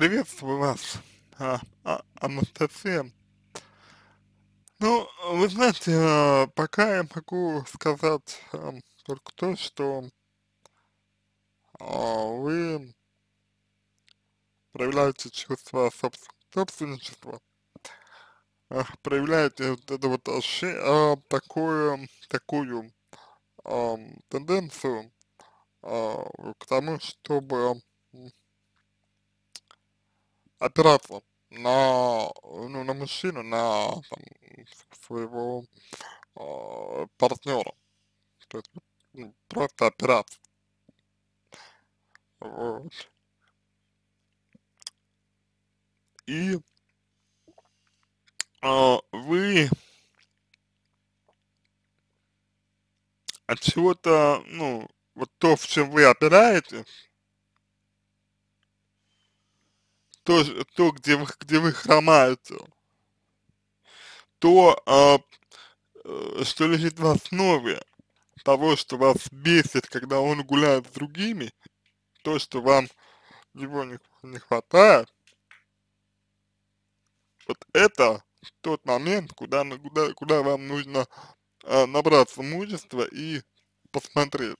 Приветствую вас, а, а, Анастасия. Ну, вы знаете, а, пока я могу сказать а, только то, что а, вы проявляете чувство собственничества, проявляете вот это вот а, такую, такую а, тенденцию а, к тому, чтобы опираться на, ну, на мужчину, на там, своего э, а, партнера. То есть ну, просто опираться. Вот. И э, вы от чего-то, ну, вот то, в чем вы опираетесь, то, то где, вы, где вы хромаете, то, а, э, что лежит в основе того, что вас бесит, когда он гуляет с другими, то, что вам его не, не хватает, вот это тот момент, куда, куда, куда вам нужно э, набраться мужества и посмотреть,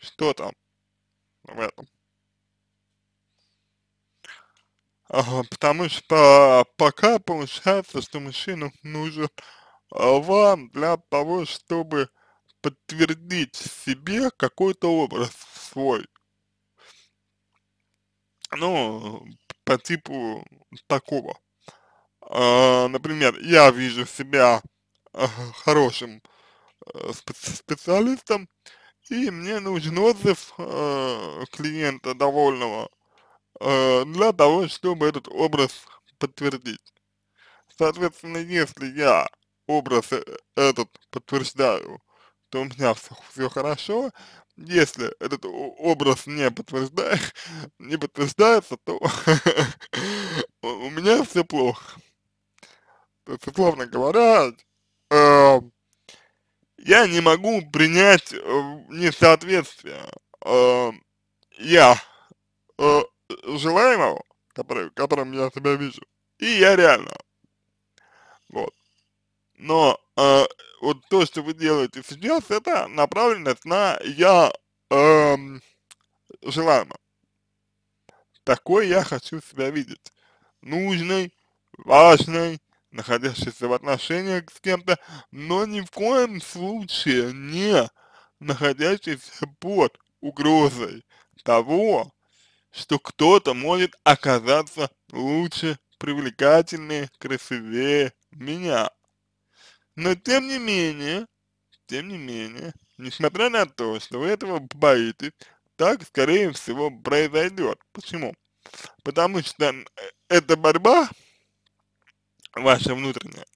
что там в этом. потому что пока получается, что мужчина нужен а, вам для того, чтобы подтвердить себе какой-то образ свой. Ну, по типу такого. А, например, я вижу себя а, хорошим э, специалистом, и мне нужен отзыв э, клиента довольного э, для того, чтобы этот образ подтвердить. Соответственно, если я образ э, этот подтверждаю, то у меня все, все хорошо. Если этот образ не, подтверждает, не подтверждается, то у меня все плохо. То есть, говоря, э, я не могу принять э, несоответствие. Э, я э, желаемого, который, которым я себя вижу, и я реально. Вот. Но э, вот то, что вы делаете сейчас, это направленность на я э, эм, желаемо. Такой я хочу себя видеть. нужной, важной, находящийся в отношениях с кем-то, но ни в коем случае не находящийся под угрозой того, что кто-то может оказаться лучше, привлекательнее, красивее меня. Но тем не менее, тем не менее, несмотря на то, что вы этого боитесь, так, скорее всего, произойдет. Почему? Потому что э, эта борьба, ваша внутренняя,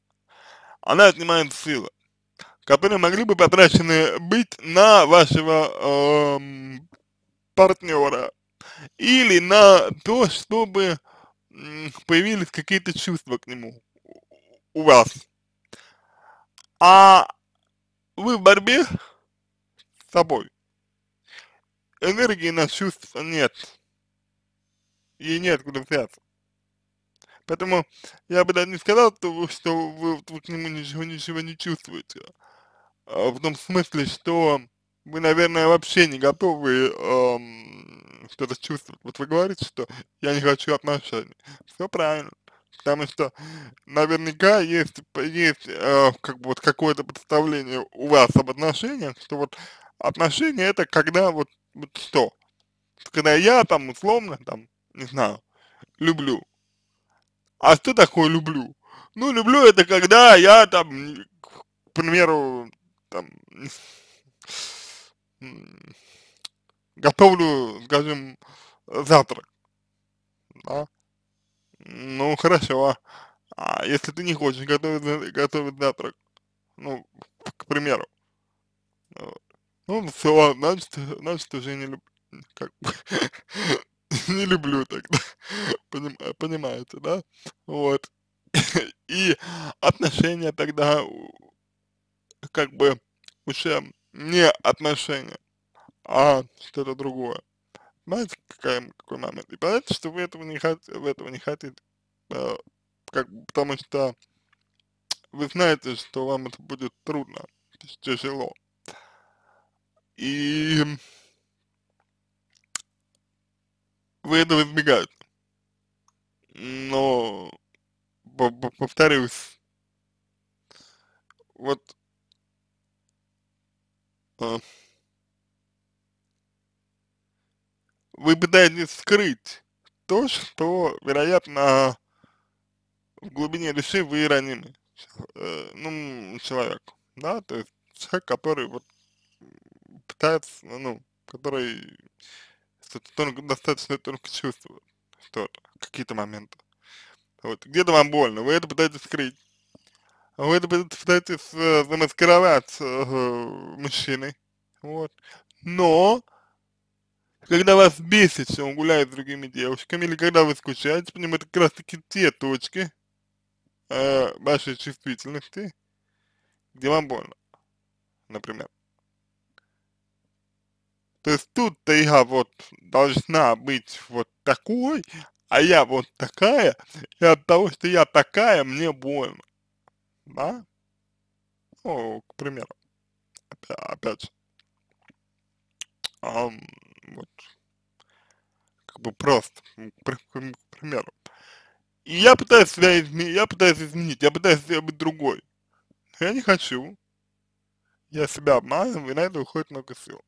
она отнимает силы, которые могли бы потрачены быть на вашего эм, партнера, или на то, чтобы появились какие-то чувства к нему у вас. А вы в борьбе с собой. Энергии на чувства нет. ей нет куда взяться. Поэтому я бы даже не сказал, что вы, что вы, вы к нему ничего, ничего не чувствуете. А в том смысле, что вы, наверное, вообще не готовы эм, что то чувство. Вот вы говорите, что я не хочу отношений. Все правильно. Потому что наверняка есть, есть э, как бы вот какое-то представление у вас об отношениях, что вот отношения это когда вот, вот что? Когда я там условно там, не знаю, люблю. А что такое люблю? Ну, люблю это когда я там, к примеру, там, готовлю, скажем, завтрак, да? Ну, хорошо, а если ты не хочешь готовить, э, готовить завтрак, ну, к примеру, э, ну, все, значит, значит, уже не люблю, как не люблю тогда, Поним, понимаете, да, вот, и отношения тогда, как бы, уже не отношения, а что-то другое. знаете какая, какой момент? И понятно, что вы этого не хотите, вы этого не хотите, э, как, потому что вы знаете, что вам это будет трудно, тяжело. И вы этого избегаете. Но, повторюсь, вот э, вы пытаетесь скрыть то, что, вероятно, в глубине души вы ранимый э, ну, человек, да, то есть человек, который вот пытается, ну, который достаточно только чувствует что-то, какие-то моменты. Вот, где-то вам больно, вы это пытаетесь скрыть, вы это пытаетесь э, замаскировать э, мужчиной, вот, но когда вас бесит, что он гуляет с другими девушками, или когда вы скучаете по ним, это как раз таки те точки э, вашей чувствительности, где вам больно, например. То есть тут-то я вот должна быть вот такой, а я вот такая, и от того, что я такая, мне больно. Да? Ну, к примеру. Опять, опять же. Um, вот. Как бы просто, ну, к примеру. И я пытаюсь себя изменить, я пытаюсь изменить, я пытаюсь быть другой. Но я не хочу. Я себя обманываю, и на это уходит много сил.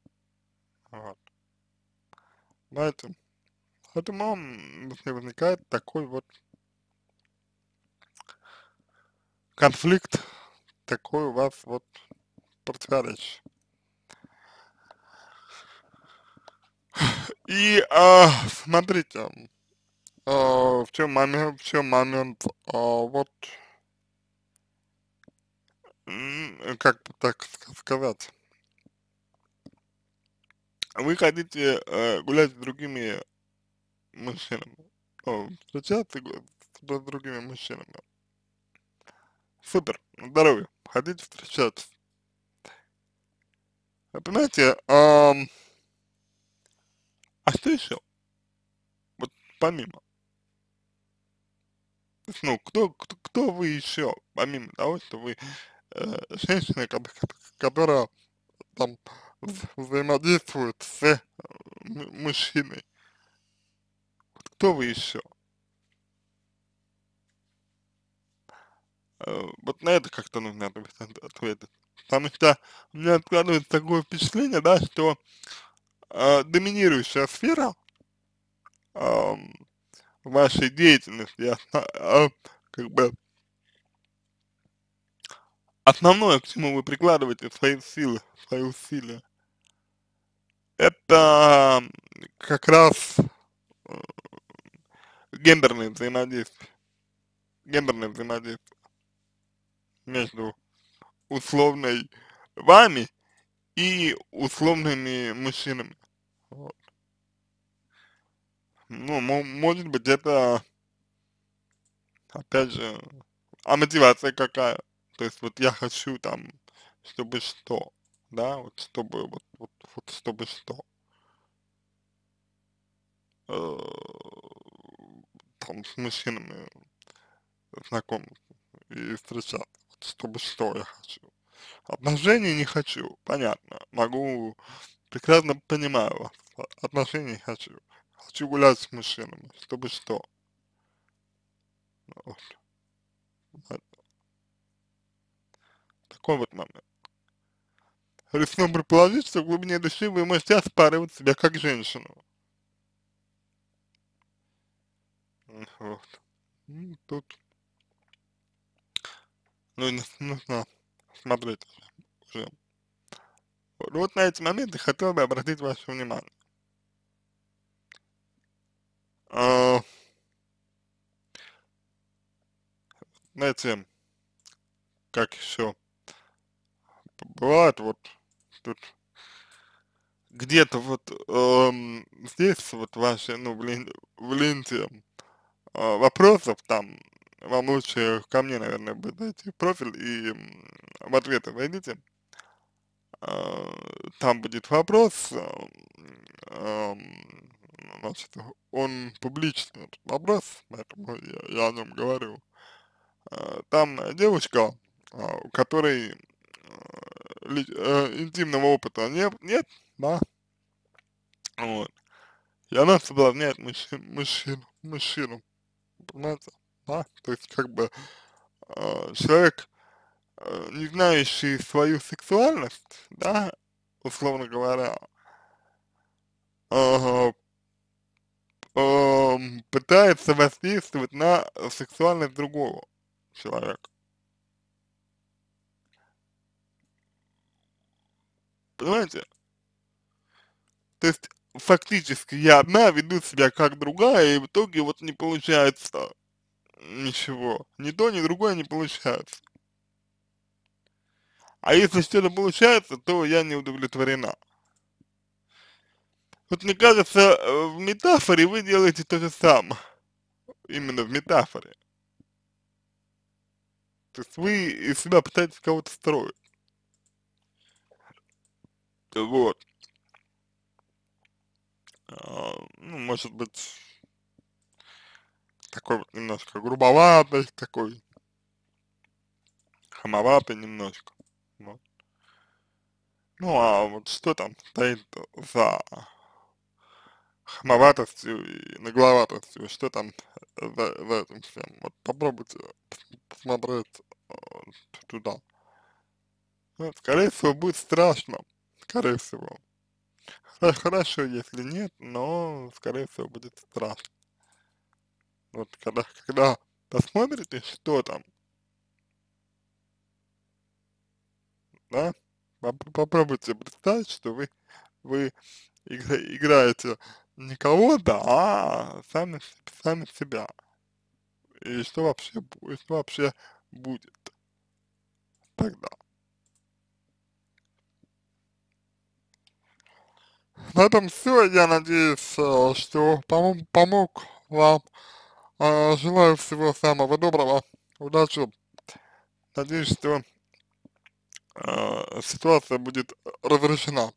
Вот. Знаете, поэтому возникает такой вот конфликт, такой у вас вот противоречие. И э, смотрите, э, в чем момент, в чем момент, э, вот, как так сказать, вы хотите э, гулять с другими мужчинами, ну, встречаться с другими мужчинами. Супер, здоровье, хотите встречаться. Понимаете, э, и Вот помимо. ну, кто, кто, кто вы еще, помимо того, что вы э, женщина, которая там взаимодействует с э, мужчиной. Вот кто вы еще? Э, вот на это как-то нужно ответить. Потому что у меня откладывается такое впечатление, да, что Э, доминирующая сфера э, вашей деятельности, а, как бы основное, к чему вы прикладываете свои силы, свои усилия, это как раз э, гендерные взаимодействия, гендерные взаимодействия между условной вами и условными мужчинами. Вот. Ну, может быть, это, опять же, а мотивация какая? То есть вот я хочу там, чтобы что, да, вот чтобы, вот, вот, вот чтобы что. Э, там с мужчинами знакомиться и встречаться, вот чтобы что я хочу. Отношений не хочу, понятно, могу, прекрасно понимаю вас отношений хочу. Хочу гулять с мужчинами, чтобы что. Ну, вот. Такой вот момент. Рискну предположить, что в глубине души вы можете оспаривать себя как женщину. Вот. Ну, тут ну, нужно смотреть уже. Вот на эти моменты хотел бы обратить ваше внимание. А, знаете, как все бывает, вот тут где-то вот эм, здесь вот ваши, ну, блин лин, в ленте э, вопросов там, вам лучше ко мне, наверное, будет зайти профиль и в ответы войдите. Э, там будет вопрос, э, значит, он публичный этот поэтому я, я о нем говорю. А, там девочка, а, у которой э, э, интимного опыта нет, нет, да, вот, и она соблазняет мужчин, мужчин, мужчину, понимаете, да, то есть как бы а, человек, э, не знающий свою сексуальность, да, условно говоря, Эм, пытается воздействовать на сексуальность другого человека. Понимаете? То есть фактически я одна веду себя как другая, и в итоге вот не получается ничего. Ни то, ни другое не получается. А если что-то получается, то я не удовлетворена. Вот мне кажется, э, в метафоре вы делаете то же самое. Именно в метафоре. То есть вы из себя пытаетесь кого-то строить. Вот. А, ну, может быть, такой вот немножко грубоватый, такой хамоватый немножко. Вот. Ну а вот что там стоит за хамоватостью и нагловатостью, что там э, за, за этим всем. Вот попробуйте посмотреть э, туда. Ну, скорее всего, будет страшно, скорее всего. Хорошо, если нет, но, скорее всего, будет страшно. Вот когда, когда посмотрите, что там, да, попробуйте представить, что вы, вы играете Никого, да, сами, сами себя. И что вообще, и что вообще будет тогда. На этом все. Я надеюсь, э, что пом помог вам. Э, желаю всего самого доброго. Удачи. Надеюсь, что э, ситуация будет разрешена.